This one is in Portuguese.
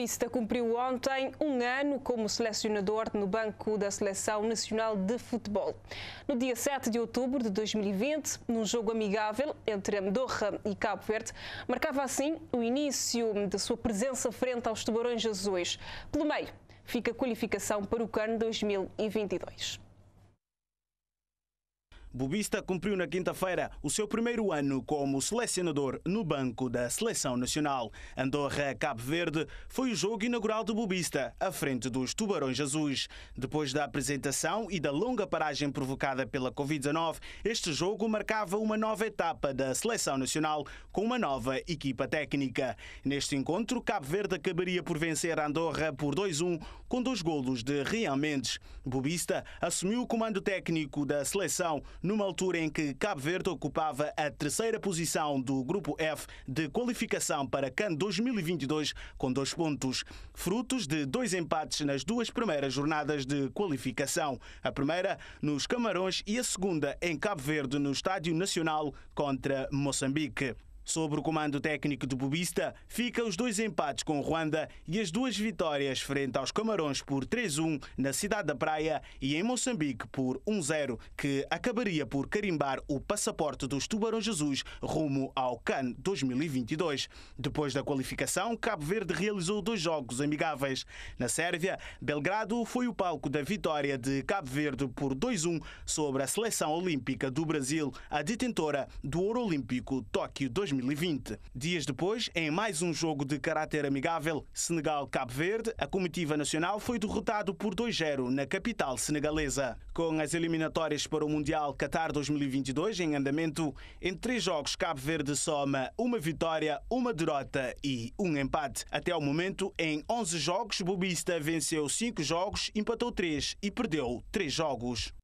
Visita cumpriu ontem um ano como selecionador no banco da Seleção Nacional de Futebol. No dia 7 de outubro de 2020, num jogo amigável entre Andorra e Cabo Verde, marcava assim o início da sua presença frente aos Tubarões Azuis. Pelo meio, fica a qualificação para o CAN 2022. Bubista cumpriu na quinta-feira o seu primeiro ano como selecionador no banco da Seleção Nacional. Andorra-Cabo Verde foi o jogo inaugural de Bubista, à frente dos Tubarões Azuis. Depois da apresentação e da longa paragem provocada pela Covid-19, este jogo marcava uma nova etapa da Seleção Nacional com uma nova equipa técnica. Neste encontro, Cabo Verde acabaria por vencer a Andorra por 2-1 com dois golos de Rian Mendes. Bubista assumiu o comando técnico da seleção numa altura em que Cabo Verde ocupava a terceira posição do Grupo F de qualificação para CAN 2022, com dois pontos, frutos de dois empates nas duas primeiras jornadas de qualificação. A primeira nos Camarões e a segunda em Cabo Verde, no Estádio Nacional contra Moçambique. Sobre o comando técnico do bobista fica os dois empates com o Ruanda e as duas vitórias frente aos Camarões por 3-1 na Cidade da Praia e em Moçambique por 1-0, que acabaria por carimbar o passaporte dos Tubarão Jesus rumo ao CAN 2022. Depois da qualificação, Cabo Verde realizou dois jogos amigáveis. Na Sérvia, Belgrado foi o palco da vitória de Cabo Verde por 2-1 sobre a seleção olímpica do Brasil, a detentora do ouro olímpico Tóquio 2022. 2020. Dias depois, em mais um jogo de caráter amigável, Senegal-Cabo Verde, a comitiva nacional foi derrotado por 2-0 na capital senegalesa. Com as eliminatórias para o Mundial Qatar 2022 em andamento, em três jogos Cabo Verde soma uma vitória, uma derrota e um empate. Até o momento, em 11 jogos, Bobista venceu 5 jogos, empatou 3 e perdeu 3 jogos.